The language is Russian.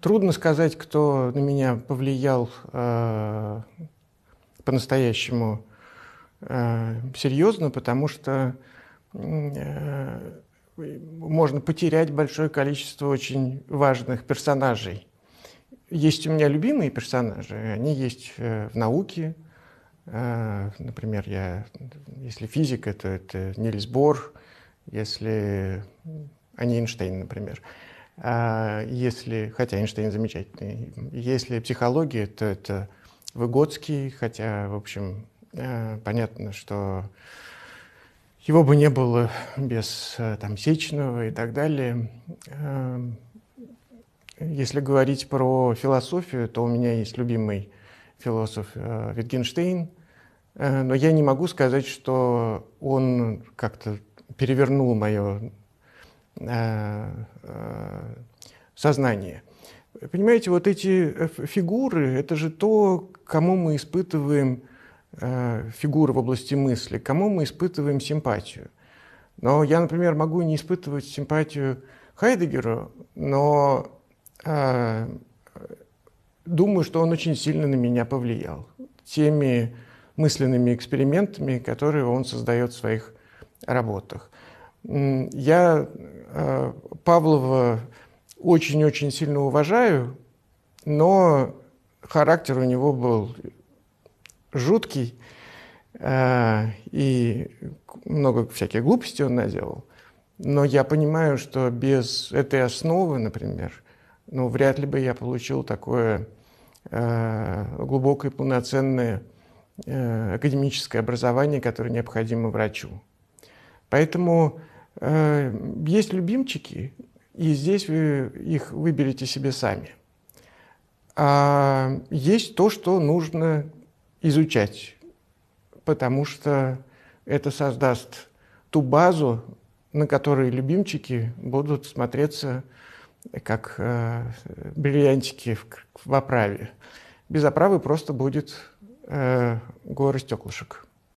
Трудно сказать, кто на меня повлиял э, по-настоящему э, серьезно, потому что э, можно потерять большое количество очень важных персонажей. Есть у меня любимые персонажи, они есть э, в науке. Э, например, я, если физика, то это Нильс Бор, если... а Эйнштейн, например. Э, а, если, хотя Эйнштейн замечательный. Если психология, то это Выгодский, хотя, в общем, э, понятно, что его бы не было без э, там, Сечного и так далее. Э, если говорить про философию, то у меня есть любимый философ Витгенштейн, но я не могу сказать, что он как-то перевернул мое сознание. Понимаете, вот эти э, фигуры, это же то, кому мы испытываем э, фигуры в области мысли, кому мы испытываем симпатию. Но я, например, могу не испытывать симпатию Хайдегеру, но э, думаю, что он очень сильно на меня повлиял теми мысленными экспериментами, которые он создает в своих работах. Я э, Павлова очень-очень сильно уважаю, но характер у него был жуткий, э, и много всяких глупостей он наделал. Но я понимаю, что без этой основы, например, ну, вряд ли бы я получил такое э, глубокое, полноценное э, академическое образование, которое необходимо врачу. Поэтому есть любимчики, и здесь вы их выберете себе сами. А есть то, что нужно изучать, потому что это создаст ту базу, на которой любимчики будут смотреться как э, бриллиантики в, в оправе. Без оправы просто будет э, горы стеклышек.